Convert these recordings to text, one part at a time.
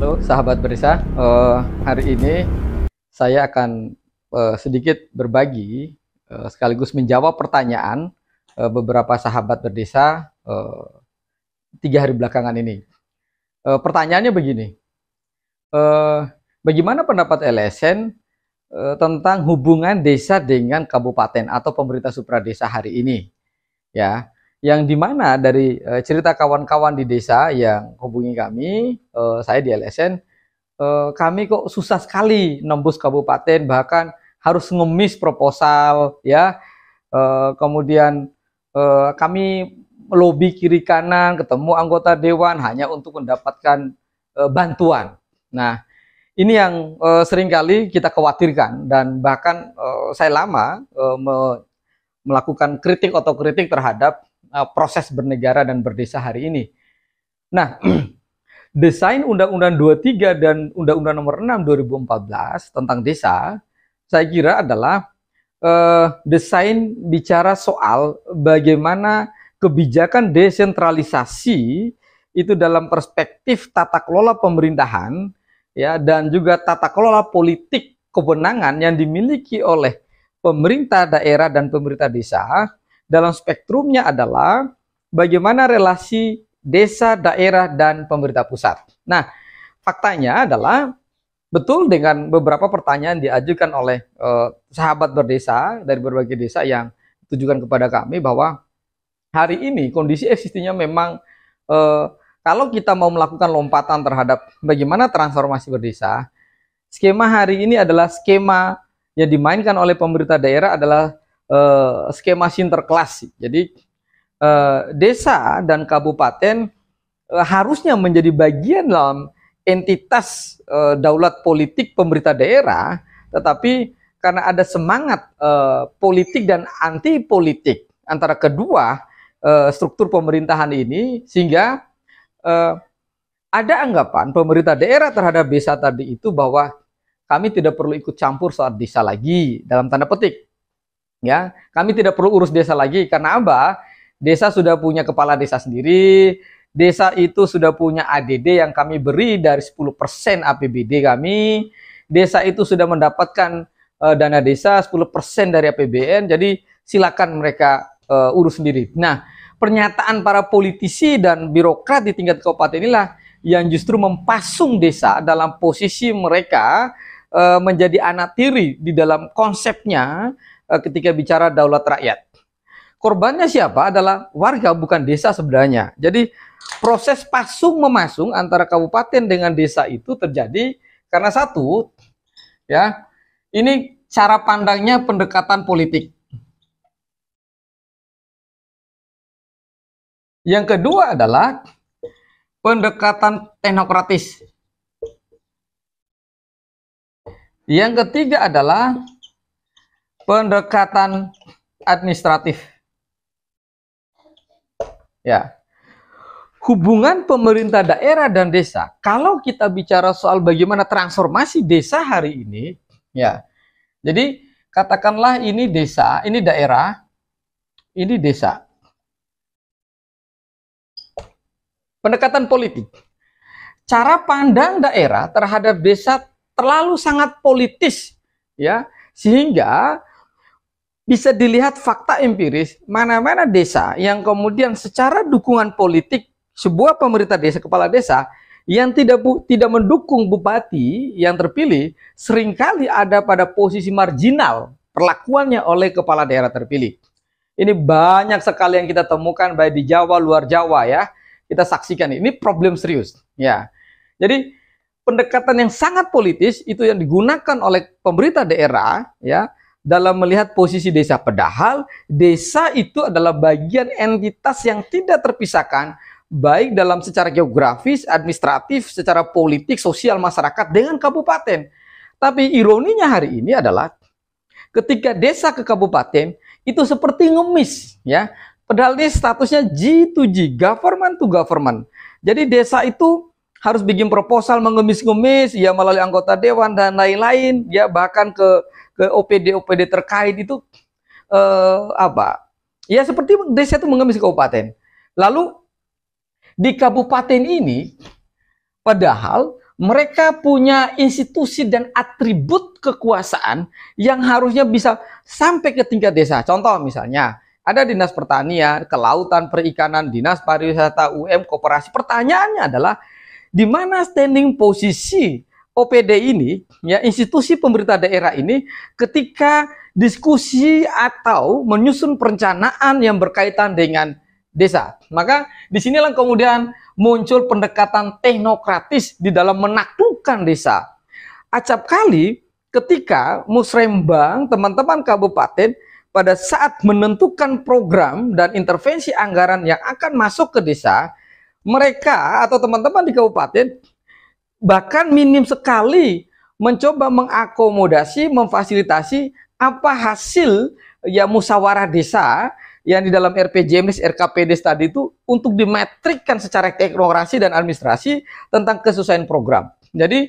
Halo sahabat berisa, uh, eh, hari ini saya akan uh, sedikit berbagi uh, sekaligus menjawab pertanyaan uh, beberapa sahabat berdesa uh, tiga hari belakangan ini. Uh, pertanyaannya begini, uh, bagaimana pendapat LSN uh, tentang hubungan desa dengan kabupaten atau pemerintah supra desa hari ini? Ya, yang dimana dari e, cerita kawan-kawan di desa yang hubungi kami, e, saya di LSN, e, eh, kami kok susah sekali nembus kabupaten, bahkan harus ngemis proposal, ya. E, kemudian e, kami lobby kiri kanan, ketemu anggota dewan hanya untuk mendapatkan e, bantuan. Nah, ini yang e, seringkali kita khawatirkan dan bahkan e, saya lama melakukan me melakukan kritik otokritik terhadap Eh, proses bernegara dan berdesa hari ini. Nah, desain Undang-Undang 23 dan Undang-Undang Nomor 6 2014 tentang desa, saya kira adalah uh, desain bicara soal bagaimana kebijakan desentralisasi itu dalam perspektif tata kelola pemerintahan ya dan juga tata kelola politik kewenangan yang dimiliki oleh pemerintah daerah dan pemerintah desa dalam spektrumnya adalah bagaimana relasi desa, daerah, dan pemerintah pusat. Nah, faktanya adalah betul dengan beberapa pertanyaan diajukan oleh eh, sahabat berdesa dari berbagai desa yang ditujukan kepada kami bahwa hari ini kondisi eksistinya memang eh, kalau kita mau melakukan lompatan terhadap bagaimana transformasi berdesa, skema hari ini adalah skema yang dimainkan oleh pemerintah daerah adalah Eh, skema sinterklas. Jadi uh, desa dan kabupaten uh, harusnya menjadi bagian dalam entitas uh, daulat politik pemerintah daerah, tetapi karena ada semangat uh, politik dan anti politik antara kedua uh, struktur pemerintahan ini, sehingga uh, ada anggapan pemerintah daerah terhadap desa tadi itu bahwa kami tidak perlu ikut campur soal desa lagi dalam tanda petik Ya, kami tidak perlu urus desa lagi karena apa? Desa sudah punya kepala desa sendiri, desa itu sudah punya ADD yang kami beri dari 10% APBD kami. Desa itu sudah mendapatkan uh, dana desa 10% dari APBN. Jadi silakan mereka uh, urus sendiri. Nah, pernyataan para politisi dan birokrat di tingkat kabupaten inilah yang justru mempasung desa dalam posisi mereka eh, menjadi anak tiri di dalam konsepnya Eh, ketika bicara daulat rakyat. Korbannya siapa adalah warga bukan desa sebenarnya. Jadi proses pasung memasung antara kabupaten dengan desa itu terjadi karena satu ya ini cara pandangnya pendekatan politik. Yang kedua adalah pendekatan teknokratis. Yang ketiga adalah pendekatan administratif. Ya. Hubungan pemerintah daerah dan desa. Kalau kita bicara soal bagaimana transformasi desa hari ini, ya. Jadi katakanlah ini desa, ini daerah, ini desa. Pendekatan politik. Cara pandang daerah terhadap desa terlalu sangat politis, ya. Sehingga bisa dilihat fakta empiris mana-mana desa yang kemudian secara dukungan politik sebuah pemerintah desa kepala desa yang tidak bu, tidak mendukung bupati yang terpilih seringkali ada pada posisi marginal perlakuannya oleh kepala daerah terpilih. Ini banyak sekali yang kita temukan baik di Jawa luar Jawa ya. Kita saksikan ini problem serius ya. Jadi pendekatan yang sangat politis itu yang digunakan oleh pemerintah daerah ya dalam melihat posisi desa. Padahal desa itu adalah bagian entitas yang tidak terpisahkan baik dalam secara geografis, administratif, secara politik, sosial masyarakat dengan kabupaten. Tapi ironinya hari ini adalah ketika desa ke kabupaten itu seperti ngemis ya. Padahal ini statusnya G2G, government to government. Jadi desa itu harus bikin proposal mengemis-ngemis ya melalui anggota dewan dan lain-lain ya bahkan ke OPD OPD terkait itu eh, apa? Ya seperti desa itu mengemis kabupaten. Lalu di kabupaten ini padahal mereka punya institusi dan atribut kekuasaan yang harusnya bisa sampai ke tingkat desa. Contoh misalnya, ada dinas pertanian, kelautan, perikanan, dinas pariwisata, UM, kooperasi Pertanyaannya adalah di mana standing posisi OPD ini, ya institusi pemerintah daerah ini ketika diskusi atau menyusun perencanaan yang berkaitan dengan desa. Maka di sinilah kemudian muncul pendekatan teknokratis di dalam menaklukkan desa. Acap kali ketika musrembang teman-teman kabupaten pada saat menentukan program dan intervensi anggaran yang akan masuk ke desa, mereka atau teman-teman di kabupaten bahkan minim sekali mencoba mengakomodasi, memfasilitasi apa hasil ya musyawarah desa yang di dalam RPJMD, RKPD tadi itu untuk dimetrikkan secara teknokrasi dan administrasi tentang kesusahan program. Jadi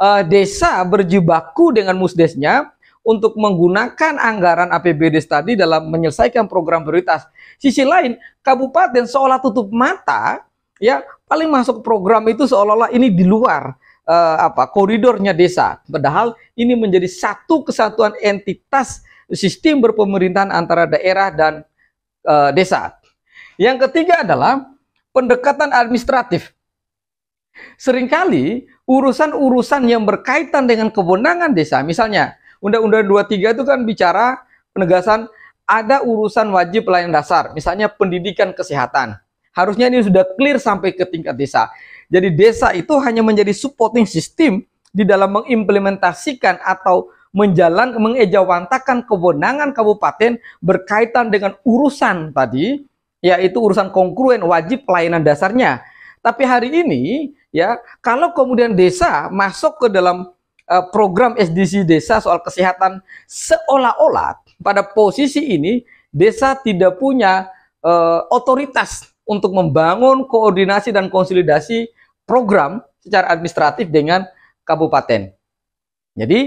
eh, desa berjibaku dengan musdesnya untuk menggunakan anggaran APBD tadi dalam menyelesaikan program prioritas. Sisi lain, kabupaten seolah tutup mata ya paling masuk program itu seolah-olah ini di luar eh, apa koridornya desa padahal ini menjadi satu kesatuan entitas sistem berpemerintahan antara daerah dan eh, desa yang ketiga adalah pendekatan administratif seringkali urusan-urusan yang berkaitan dengan kewenangan desa misalnya Undang-Undang 23 itu kan bicara penegasan ada urusan wajib pelayanan dasar, misalnya pendidikan kesehatan. Harusnya ini sudah clear sampai ke tingkat desa. Jadi desa itu hanya menjadi supporting system di dalam mengimplementasikan atau menjalan mengejawantakan kewenangan kabupaten berkaitan dengan urusan tadi yaitu urusan kongruen wajib pelayanan dasarnya. Tapi hari ini ya kalau kemudian desa masuk ke dalam uh, program SDC desa soal kesehatan seolah-olah pada posisi ini desa tidak punya uh, otoritas untuk membangun koordinasi dan konsolidasi program secara administratif dengan kabupaten. Jadi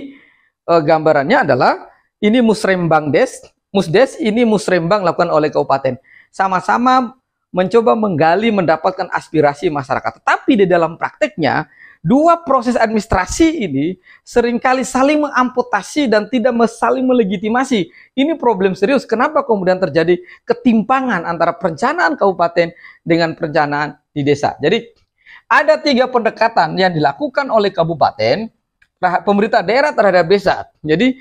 eh, gambarannya adalah ini musrembang des, musdes ini musrembang lakukan oleh kabupaten. Sama-sama mencoba menggali mendapatkan aspirasi masyarakat. Tetapi di dalam prakteknya Dua proses administrasi ini seringkali saling mengamputasi dan tidak saling melegitimasi. Ini problem serius. Kenapa kemudian terjadi ketimpangan antara perencanaan kabupaten dengan perencanaan di desa? Jadi ada tiga pendekatan yang dilakukan oleh kabupaten, pemerintah daerah terhadap desa. Jadi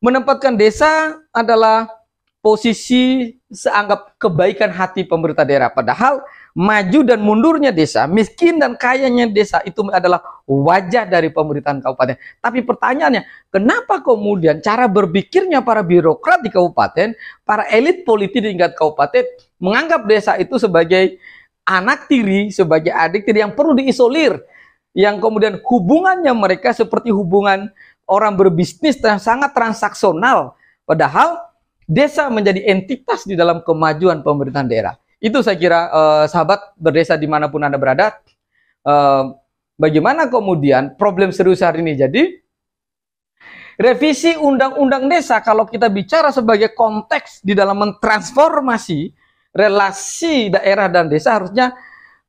menempatkan desa adalah posisi seanggap kebaikan hati pemerintah daerah. Padahal maju dan mundurnya desa, miskin dan kayanya desa itu adalah wajah dari pemerintahan kabupaten. Tapi pertanyaannya, kenapa kemudian cara berpikirnya para birokrat di kabupaten, para elit politik di tingkat kabupaten menganggap desa itu sebagai anak tiri, sebagai adik tiri yang perlu diisolir, yang kemudian hubungannya mereka seperti hubungan orang berbisnis yang sangat transaksional. Padahal desa menjadi entitas di dalam kemajuan pemerintahan daerah. Itu saya kira eh, sahabat berdesa dimanapun Anda berada, eh, bagaimana kemudian problem serius hari ini jadi Revisi undang-undang desa kalau kita bicara sebagai konteks di dalam mentransformasi relasi daerah dan desa harusnya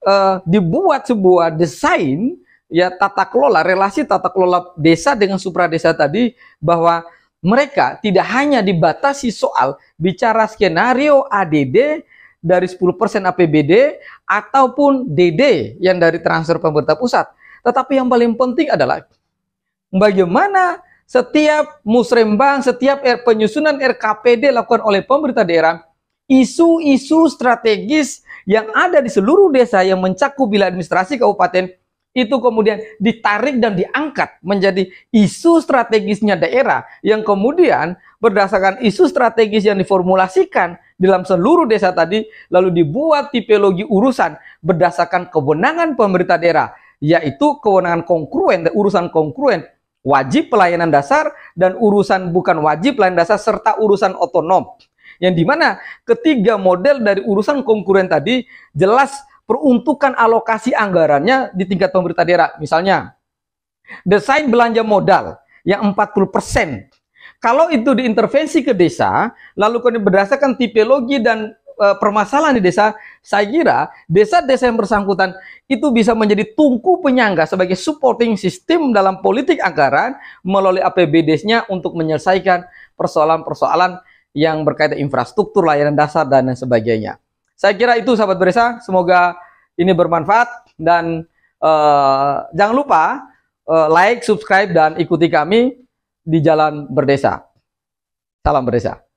eh, dibuat sebuah desain ya tata kelola relasi tata kelola desa dengan supra desa tadi bahwa mereka tidak hanya dibatasi soal bicara skenario ADD dari 10% APBD ataupun DD yang dari transfer pemerintah pusat. Tetapi yang paling penting adalah bagaimana setiap musrembang, setiap penyusunan RKPD lakukan oleh pemerintah daerah, isu-isu strategis yang ada di seluruh desa yang mencakup bila administrasi kabupaten itu kemudian ditarik dan diangkat menjadi isu strategisnya daerah yang kemudian berdasarkan isu strategis yang diformulasikan dalam seluruh desa tadi lalu dibuat tipologi urusan berdasarkan kewenangan pemerintah daerah yaitu kewenangan kongruen urusan kongruen wajib pelayanan dasar dan urusan bukan wajib pelayanan dasar serta urusan otonom yang dimana ketiga model dari urusan konkuren tadi jelas peruntukan alokasi anggarannya di tingkat pemerintah daerah. Misalnya, desain belanja modal yang 40%. Kalau itu diintervensi ke desa, lalu kemudian berdasarkan tipologi dan e, permasalahan di desa, saya kira desa-desa yang bersangkutan itu bisa menjadi tungku penyangga sebagai supporting system dalam politik anggaran melalui APBD-nya untuk menyelesaikan persoalan-persoalan yang berkaitan infrastruktur, layanan dasar, dan lain sebagainya. Saya kira itu sahabat beresa, semoga ini bermanfaat dan uh, jangan lupa uh, like, subscribe dan ikuti kami di Jalan Berdesa. Salam Berdesa.